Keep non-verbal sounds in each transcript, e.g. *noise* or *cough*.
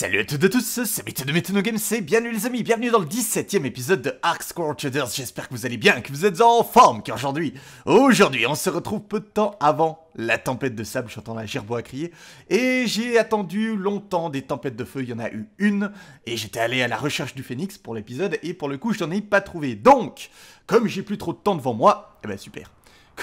Salut à toutes et à tous, c'est de Games, c'est bienvenue les amis, bienvenue dans le 17ème épisode de Ark Squad j'espère que vous allez bien, que vous êtes en forme, car aujourd'hui, aujourd'hui, on se retrouve peu de temps avant la tempête de sable, j'entends la à crier, et j'ai attendu longtemps des tempêtes de feu, il y en a eu une, et j'étais allé à la recherche du phénix pour l'épisode, et pour le coup, je n'en ai pas trouvé, donc, comme j'ai plus trop de temps devant moi, eh ben super,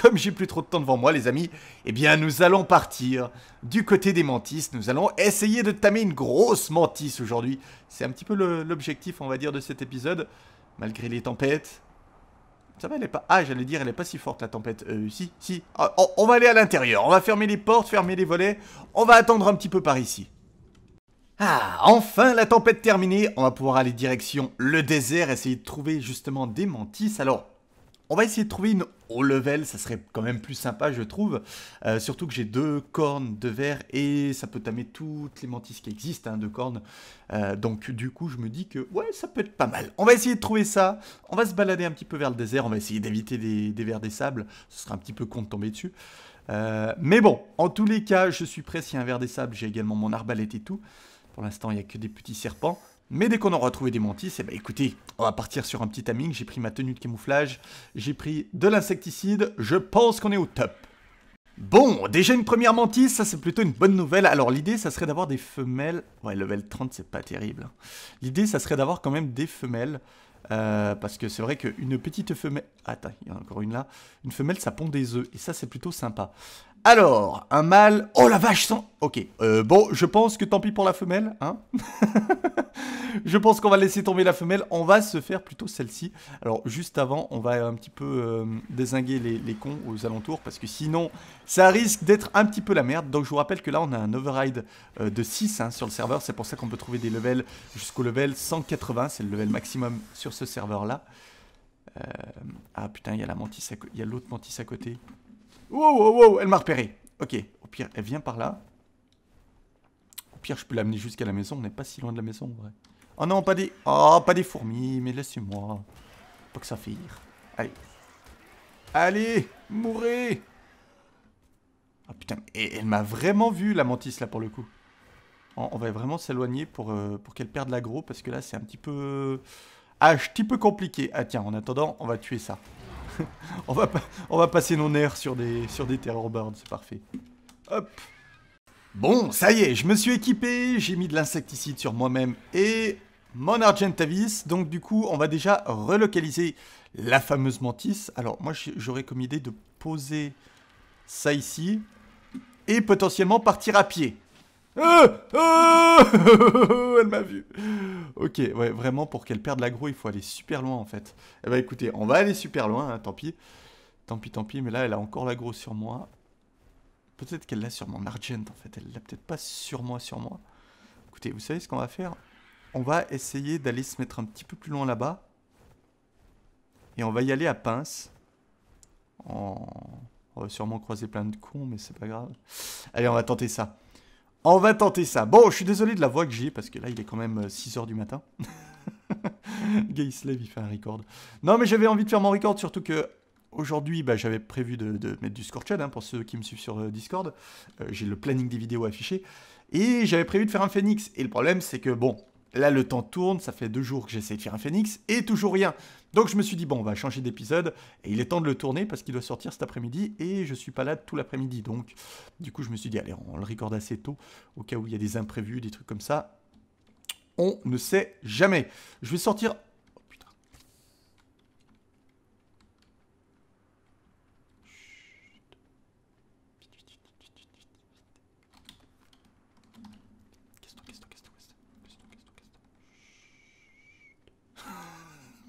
comme j'ai plus trop de temps devant moi, les amis, eh bien, nous allons partir du côté des mantis. Nous allons essayer de tamer une grosse mantis aujourd'hui. C'est un petit peu l'objectif, on va dire, de cet épisode, malgré les tempêtes. Ça va, elle est pas... Ah, j'allais dire, elle est pas si forte, la tempête. Euh, si, si. Ah, on, va aller à l'intérieur. On va fermer les portes, fermer les volets. On va attendre un petit peu par ici. Ah, enfin la tempête terminée, on va pouvoir aller direction le désert, essayer de trouver justement des mantis. Alors, on va essayer de trouver une haut level, ça serait quand même plus sympa je trouve. Euh, surtout que j'ai deux cornes de verre et ça peut tamer toutes les mantis qui existent, hein, deux cornes. Euh, donc du coup je me dis que ouais ça peut être pas mal. On va essayer de trouver ça, on va se balader un petit peu vers le désert, on va essayer d'éviter des, verres vers des sables, ce sera un petit peu con de tomber dessus. Euh, mais bon, en tous les cas je suis prêt s'il y a un verre des sables, j'ai également mon arbalète et tout. Pour l'instant il n'y a que des petits serpents. Mais dès qu'on aura trouvé des mantis, ben écoutez, on va partir sur un petit timing. J'ai pris ma tenue de camouflage, j'ai pris de l'insecticide, je pense qu'on est au top. Bon, déjà une première mantise, ça c'est plutôt une bonne nouvelle. Alors l'idée, ça serait d'avoir des femelles... Ouais, level 30, c'est pas terrible. Hein. L'idée, ça serait d'avoir quand même des femelles euh, parce que c'est vrai qu'une petite femelle... Attends, il y en a encore une là. Une femelle, ça pond des œufs. Et ça, c'est plutôt sympa. Alors, un mâle... Oh la vache, sans... Ok, euh, bon, je pense que tant pis pour la femelle, hein *laughs* Je pense qu'on va laisser tomber la femelle. On va se faire plutôt celle-ci. Alors, juste avant, on va un petit peu euh, désinguer les cons aux alentours. Parce que sinon, ça risque d'être un petit peu la merde. Donc je vous rappelle que là on a un override euh, de 6 hein, sur le serveur. C'est pour ça qu'on peut trouver des levels jusqu'au level 180. C'est le level maximum sur ce serveur là. Euh, ah putain, il y a l'autre y à... l'autre mantis à côté. Wow, wow, wow, elle m'a repéré. Ok, au pire, elle vient par là. Au pire, je peux l'amener jusqu'à la maison. On n'est pas si loin de la maison en vrai. Oh non, pas des... Oh, pas des fourmis, mais laissez-moi. Pas que ça fire. Allez. Allez, mourrez ah putain, elle m'a vraiment vu la mantis là pour le coup. On, va vraiment s'éloigner pour, euh, pour qu'elle perde l'aggro parce que là c'est un petit peu... Ah, euh, un petit peu compliqué. Ah tiens, en attendant, on va tuer ça. *laughs* on, va on va passer nos nerfs sur des, sur des c'est parfait. Hop Bon, ça y est, je me suis équipé, j'ai mis de l'insecticide sur moi-même et mon Argentavis. Donc du coup, on va déjà relocaliser la fameuse mantis. Alors moi, j'aurais comme idée de poser ça ici et potentiellement partir à pied. Euh, euh, *laughs* elle m'a vu. Ok, ouais, vraiment, pour qu'elle perde l'aggro, il faut aller super loin, en fait. Eh bah écoutez, on va aller super loin, hein, tant pis. Tant pis, tant pis, mais là, elle a encore l'aggro sur moi. Peut-être qu'elle l'a sur mon Argent, en fait. Elle l'a peut-être pas sur moi, sur moi. Écoutez, vous savez ce qu'on va faire On va essayer d'aller se mettre un petit peu plus loin là-bas. Et on va y aller à pince. En sûrement croiser plein de cons, mais c'est pas grave. Allez, on va tenter ça. On va tenter ça. Bon, je suis désolé de la voix que j'ai, parce que là, il est quand même 6h euh, du matin. Gay *laughs* Slave, il fait un record. Non, mais j'avais envie de faire mon record, surtout que aujourd'hui, bah, j'avais prévu de, mettre du Scorched, hein, pour ceux qui me suivent sur euh, Discord. Euh, j'ai le planning des vidéos affiché. Et j'avais prévu de faire un Phoenix. Et le problème, c'est que, bon, Là, le temps tourne, ça fait deux jours que j'essaie de faire un phoenix et toujours rien. Donc je me suis dit, bon, on va changer d'épisode et il est temps de le tourner parce qu'il doit sortir cet après-midi et je suis pas là tout l'après-midi. Donc, du coup, je me suis dit, allez, on le recorde assez tôt au cas où il y a des imprévus, des trucs comme ça. On ne sait jamais. Je vais sortir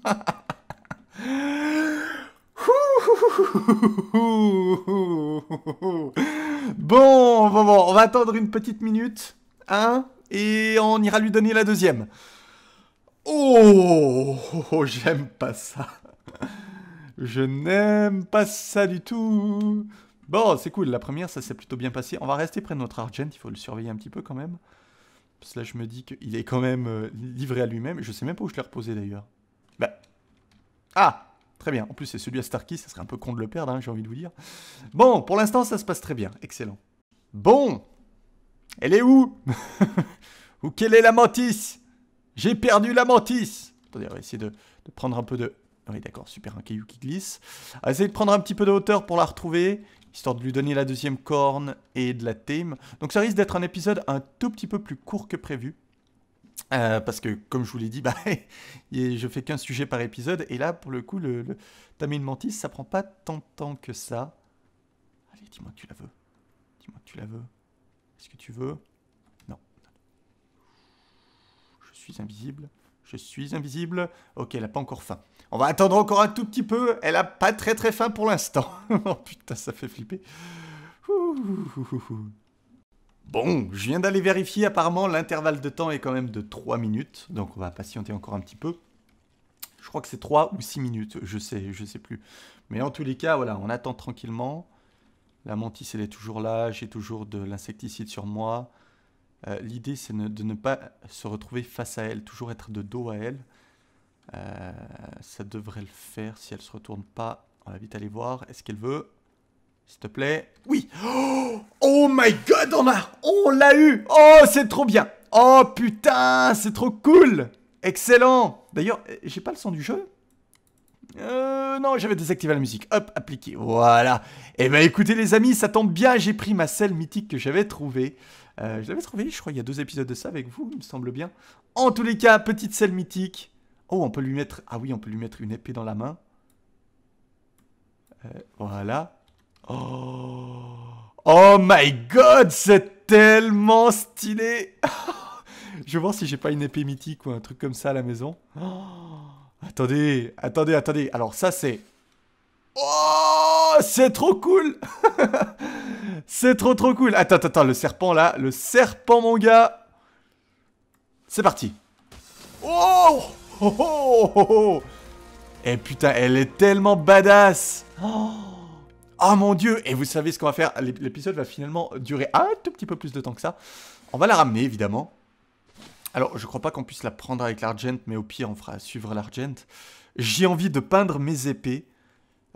*laughs* bon, bon, on va attendre une petite minute, hein, et on ira lui donner la deuxième. Oh, *laughs* j'aime pas ça. Je n'aime pas ça du tout. Bon, c'est cool, la première, ça s'est plutôt bien passé. On va rester près de notre Argent, il faut le surveiller un petit peu quand même. Parce que là, je me dis qu'il est quand même euh, livré à lui-même. Je sais même pas où je l'ai reposé d'ailleurs. Bah. Ah Très bien. En plus, c'est celui à Starkey, ça serait un peu con de le perdre, hein, j'ai envie de vous dire. Bon, pour l'instant, ça se passe très bien. Excellent. Bon Elle est où *laughs* Ou quelle est la mantis J'ai perdu la mantis Attendez, on va essayer de, de prendre un peu de... Oui, d'accord, super, un caillou qui glisse. On va essayer de prendre un petit peu de hauteur pour la retrouver, histoire de lui donner la deuxième corne et de la thème. Donc ça risque d'être un épisode un tout petit peu plus court que prévu. Euh, parce que, comme je vous l'ai dit, *laughs* bah, je fais qu'un sujet par épisode. Et là, pour le coup, le, le une Mantis, ça prend pas tant de temps que ça. Allez, dis-moi que tu la veux. Dis-moi que tu la veux. Est-ce que tu veux Non. Je suis invisible. Je suis invisible. Ok, elle n'a pas encore faim. On va attendre encore un tout petit peu. Elle n'a pas très très faim pour l'instant. *laughs* oh putain, ça fait flipper. Bon, je viens d'aller vérifier, apparemment l'intervalle de temps est quand même de 3 minutes, donc on va patienter encore un petit peu. Je crois que c'est 3 ou 6 minutes, je sais, je sais plus. Mais en tous les cas, voilà, on attend tranquillement. La mantis, elle est toujours là, j'ai toujours de l'insecticide sur moi. Euh, l'idée, c'est de ne pas se retrouver face à elle, toujours être de dos à elle. Euh, ça devrait le faire si elle se retourne pas. On va vite aller voir. Est-ce qu'elle veut s'il te plaît. Oui. Oh, oh my god, on l'a on l'a eu. Oh, c'est trop bien. Oh putain, c'est trop cool. Excellent. D'ailleurs, euh, j'ai pas le son du jeu. Euh, non, j'avais désactivé la musique. Hop, appliqué. Voilà. eh ben écoutez les amis, ça tombe bien, j'ai pris ma selle mythique que j'avais trouvée. Euh, je l'avais trouvée, je crois, il y a deux épisodes de ça avec vous, il me semble bien. En tous les cas, petite selle mythique. Oh, on peut lui mettre... Ah oui, on peut lui mettre une épée dans la main. Euh, voilà. Oh, oh my god, c'est tellement stylé *laughs* Je vais voir si j'ai pas une épée mythique ou un truc comme ça à la maison. Oh. attendez, attendez, attendez. Alors ça c'est... Oh, c'est trop cool *laughs* C'est trop trop cool Attends, attends, attends, le serpent là, le serpent mon gars C'est parti Oh Oh, oh, oh, oh. Eh putain, elle est tellement badass oh. Oh mon dieu Et vous savez ce qu'on va faire L'épisode va finalement durer un tout petit peu plus de temps que ça. On va la ramener, évidemment. Alors, je crois pas qu'on puisse la prendre avec l'argent, mais au pire, on fera suivre l'argent. J'ai envie de peindre mes épées.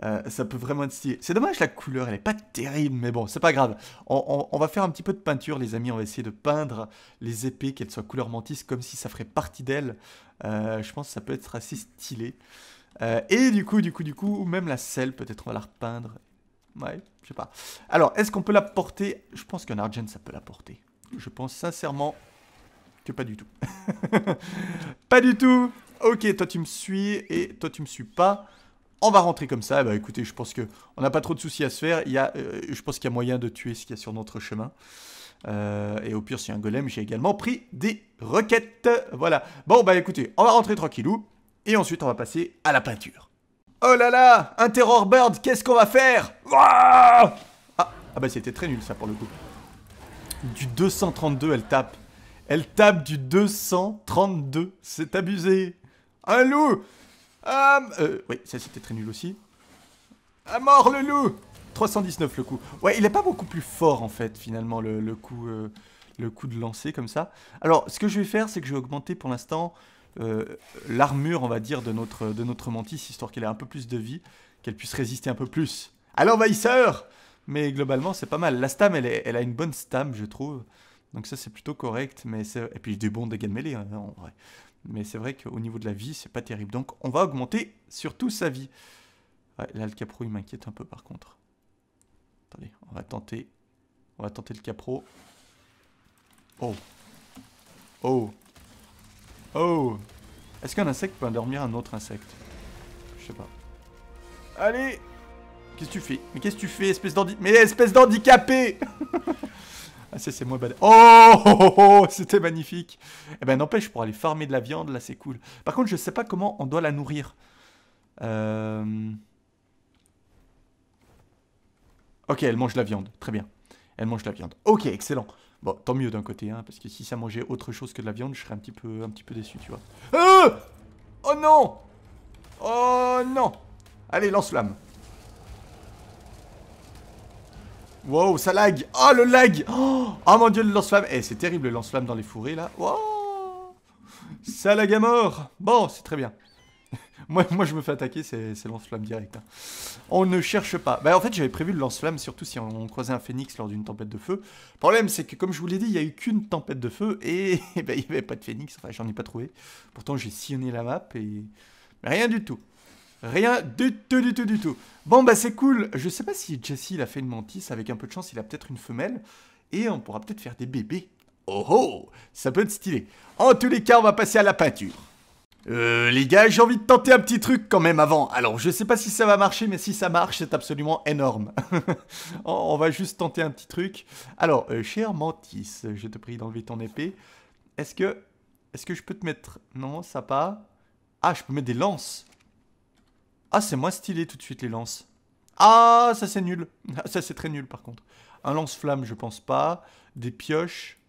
Euh, ça peut vraiment être stylé. C'est dommage, la couleur, elle est pas terrible, mais bon, c'est pas grave. On, va faire un petit peu de peinture, les amis. On va essayer de peindre les épées, qu'elles soient couleur mantis, comme si ça ferait partie d'elles. Euh, je pense que ça peut être assez stylé. Euh, et du coup, du coup, du coup, même la selle, peut-être on va la repeindre. Ouais, je sais pas. Alors, est-ce qu'on peut la porter Je pense qu'un Argent, ça peut la porter. Je pense sincèrement que pas du tout. *laughs* pas du tout Ok, toi tu me suis et toi tu me suis pas. On va rentrer comme ça. Bah écoutez, je pense que on n'a pas trop de soucis à se faire. Il y a, euh, je pense qu'il y a moyen de tuer ce qu'il y a sur notre chemin. Euh, et au pire, si un golem, j'ai également pris des requêtes. Voilà. Bon, bah écoutez, on va rentrer tranquillou. Et ensuite, on va passer à la peinture. Oh là là Un Terror Bird, qu'est-ce qu'on va faire ah, ah bah c'était très nul ça pour le coup. Du 232, elle tape. Elle tape du 232. C'est abusé. Un loup ah, euh, Oui, ça c'était très nul aussi. À mort le loup 319 le coup. Ouais, il est pas beaucoup plus fort en fait finalement le, coup... Euh, le coup de lancer comme ça. Alors, ce que je vais faire, c'est que je vais augmenter pour l'instant euh, l'armure, on va dire, de notre, de notre mantis, histoire qu'elle ait un peu plus de vie, qu'elle puisse résister un peu plus à l'envahisseur Mais globalement, c'est pas mal. La stam, elle, elle a une bonne stam, je trouve. Donc ça, c'est plutôt correct. Mais Et puis, du bon dégâts de mêlée, hein, en vrai. Mais c'est vrai qu'au niveau de la vie, c'est pas terrible. Donc, on va augmenter surtout sa vie. là, le capro, il m'inquiète un peu, par contre. Attendez, on va tenter... On va tenter le capro. Oh. Oh. Oh Est-ce qu'un insecte peut endormir un autre insecte Je sais pas. Allez Qu'est-ce que tu fais Mais qu'est-ce que tu fais, espèce d'handicapé Mais espèce d'handicapé *laughs* Ah ça c'est moi bad. Oh, *laughs* C'était magnifique Eh ben n'empêche, pour aller farmer de la viande, là c'est cool. Par contre, je sais pas comment on doit la nourrir. Euh... Ok, elle mange de la viande. Très bien. Elle mange de la viande. Ok, excellent. Bon, tant mieux d'un côté, hein, parce que si ça mangeait autre chose que de la viande, je serais un petit peu, un petit peu déçu, tu vois. Euh oh non Oh non Allez, lance flamme. Wow, ça lag Oh, le lag Oh, mon dieu, le lance-flamme Eh, c'est terrible, le lance-flamme dans les fourrés, là. Ça lag à mort Bon, c'est très bien. *laughs* moi, je me fais attaquer, c'est lance-flamme direct. Hein. On ne cherche pas. Bah, en fait, j'avais prévu le lance-flamme, surtout si on, croisait un phénix lors d'une tempête de feu. Le problème, c'est que, comme je vous l'ai dit, il y a eu qu'une tempête de feu et *laughs* bah, il n'y avait pas de phénix. Enfin, j'en ai pas trouvé. Pourtant, j'ai sillonné la map et. rien du tout. Rien du tout, du tout, du tout. Bon, bah, c'est cool. Je sais pas si Jesse, il a fait une mantis. Avec un peu de chance, il a peut-être une femelle. Et on pourra peut-être faire des bébés. Oh oh Ça peut être stylé. En tous les cas, on va passer à la peinture. Euh, les gars, j'ai envie de tenter un petit truc quand même avant. Alors, je sais pas si ça va marcher, mais si ça marche, c'est absolument énorme. *laughs* on va juste tenter un petit truc. Alors, euh, cher Mantis, je te prie d'enlever ton épée. Est-ce que... Est-ce que je peux te mettre... Non, ça pas. Ah, je peux mettre des lances. Ah, c'est moins stylé tout de suite, les lances. Ah, ça c'est nul. *laughs* Ça c'est très nul, par contre. Un lance-flamme, je pense pas. Des pioches.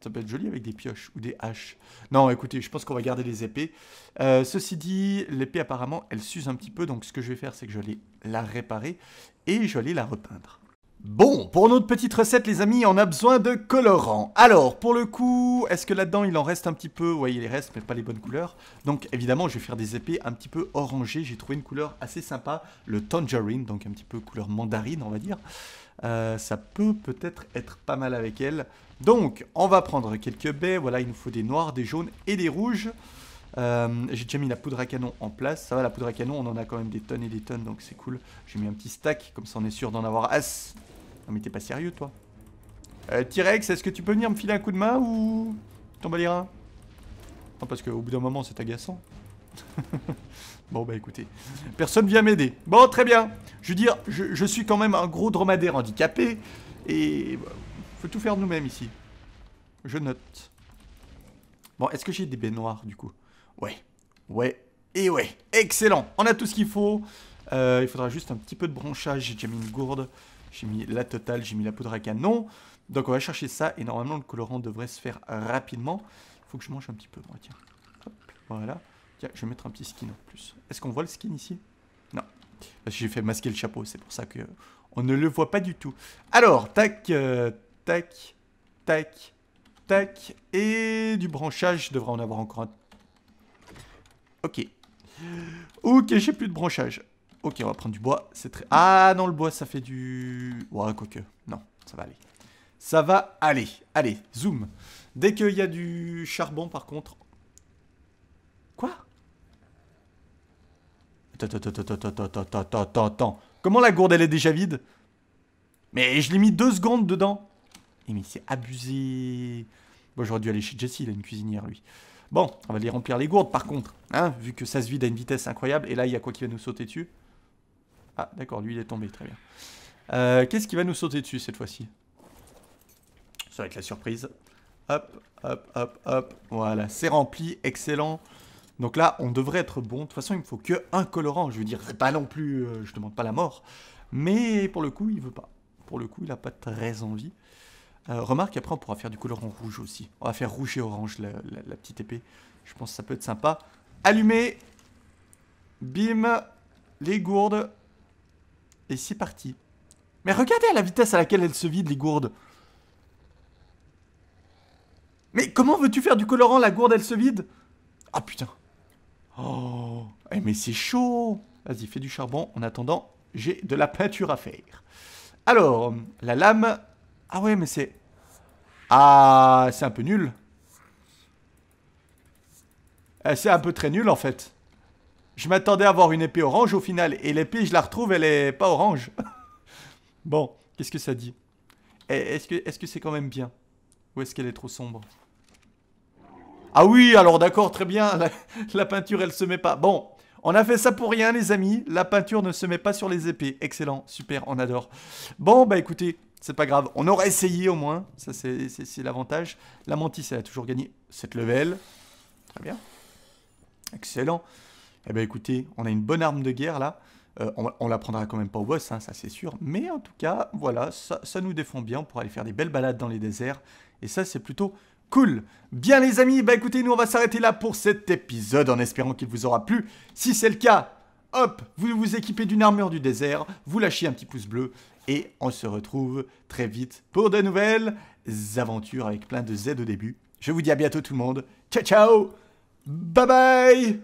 Ça peut être joli avec des pioches ou des haches. Non, écoutez, je pense qu'on va garder les épées. Euh, ceci dit, l'épée apparemment, elle s'use un petit peu. Donc ce que je vais faire, c'est que je vais la réparer et je vais la repeindre. Bon, pour notre petite recette, les amis, on a besoin de colorant. Alors, pour le coup, est-ce que là-dedans, il en reste un petit peu Oui, il reste, mais pas les bonnes couleurs. Donc, évidemment, je vais faire des épées un petit peu orangées. J'ai trouvé une couleur assez sympa, le tangerine, donc un petit peu couleur mandarine, on va dire. Euh, ça peut peut-être être pas mal avec elle. Donc, on va prendre quelques baies. Voilà, il nous faut des noirs, des jaunes et des rouges. Euh, j'ai déjà mis la poudre à canon en place. Ça va, la poudre à canon, on en a quand même des tonnes et des tonnes, donc c'est cool. J'ai mis un petit stack, comme ça on est sûr d'en avoir as. Non mais t'es pas sérieux, toi euh, T-Rex, est-ce que tu peux venir me filer un coup de main ou... T'en bats les reins Non, parce qu'au bout d'un moment, c'est agaçant. *laughs* bon, bah écoutez. Personne vient m'aider. Bon, très bien. Je veux dire, je, suis quand même un gros dromadaire handicapé. Et... Euh, faut tout faire nous-mêmes ici. Je note. Bon, est-ce que j'ai des baignoires, du coup Ouais, ouais, et ouais. Excellent, on a tout ce qu'il faut. Euh, il faudra juste un petit peu de branchage. J'ai déjà mis une gourde, j'ai mis la totale, j'ai mis la poudre à canon. Donc on va chercher ça et normalement le colorant devrait se faire rapidement. Il faut que je mange un petit peu, tiens. Hop, voilà. je vais mettre un petit skin en plus. Est-ce qu'on voit le skin ici Non. Parce que j'ai fait masquer le chapeau, c'est pour ça que on ne le voit pas du tout. Alors, tac, euh, tac, tac, tac. Et du branchage, je devrais en avoir encore un Ok. Ok, j'ai plus de branchage. Ok, on va prendre du bois. C'est très... Ah non, le bois, ça fait du... Ouais, quoique. Non, ça va aller. Ça va aller. Allez, zoom. Dès qu'il y a du charbon, par contre... Quoi Attends, attends, attends, Comment la gourde, elle est déjà vide Mais je l'ai mis deux secondes dedans. Et eh, mais c'est abusé. Bon, j'aurais dû aller chez Jesse, il a une cuisinière, lui. Bon, on va les remplir les gourdes par contre, hein, vu que ça se vide à une vitesse incroyable. Et là, il y a quoi qui va nous sauter dessus Ah, d'accord, lui il est tombé, très bien. Euh, qu'est-ce qui va nous sauter dessus cette fois-ci Ça va être la surprise. Hop, hop, hop, hop. Voilà, c'est rempli, excellent. Donc là, on devrait être bon. De toute façon, il me faut que un colorant. Je veux dire, pas non plus, je euh, je demande pas la mort. Mais pour le coup, il veut pas. Pour le coup, il a pas très envie. Euh, remarque, après, on pourra faire du colorant rouge aussi. On va faire rouge et orange, la, petite épée. Je pense que ça peut être sympa. allumer Bim Les gourdes Et c'est parti. Mais regardez à la vitesse à laquelle elles se vident, les gourdes Mais comment veux-tu faire du colorant La gourde, elle se vide Ah, putain Oh eh, Mais c'est chaud Vas-y, fais du charbon. En attendant, j'ai de la peinture à faire. Alors, la lame ah ouais, mais c'est... Ah, c'est un peu nul. Eh, c'est un peu très nul, en fait. Je m'attendais à avoir une épée orange au final. Et l'épée, je la retrouve, elle est pas orange. *laughs* bon, qu'est-ce que ça dit eh, Est-ce que c'est quand même bien Ou est-ce qu'elle est trop sombre Ah oui, alors d'accord, très bien. La, *laughs* la, peinture, elle se met pas. Bon, on a fait ça pour rien, les amis. La peinture ne se met pas sur les épées. Excellent, super, on adore. Bon, bah écoutez, c'est pas grave. On aurait essayé au moins, ça c'est l'avantage. La Mantis, elle a toujours gagné cette level. Très bien. Excellent. Eh bien écoutez, on a une bonne arme de guerre là. Euh, on, la prendra quand même pas au boss, hein, ça c'est sûr. Mais en tout cas, voilà, ça, nous défend bien. On pourra aller faire des belles balades dans les déserts. Et ça c'est plutôt Cool. Bien les amis, bah écoutez, nous on va s'arrêter là pour cet épisode en espérant qu'il vous aura plu. Si c'est le cas, hop, vous vous équipez d'une armure du désert, vous lâchez un petit pouce bleu et on se retrouve très vite pour de nouvelles aventures avec plein de Z au début. Je vous dis à bientôt tout le monde. Ciao ciao Bye bye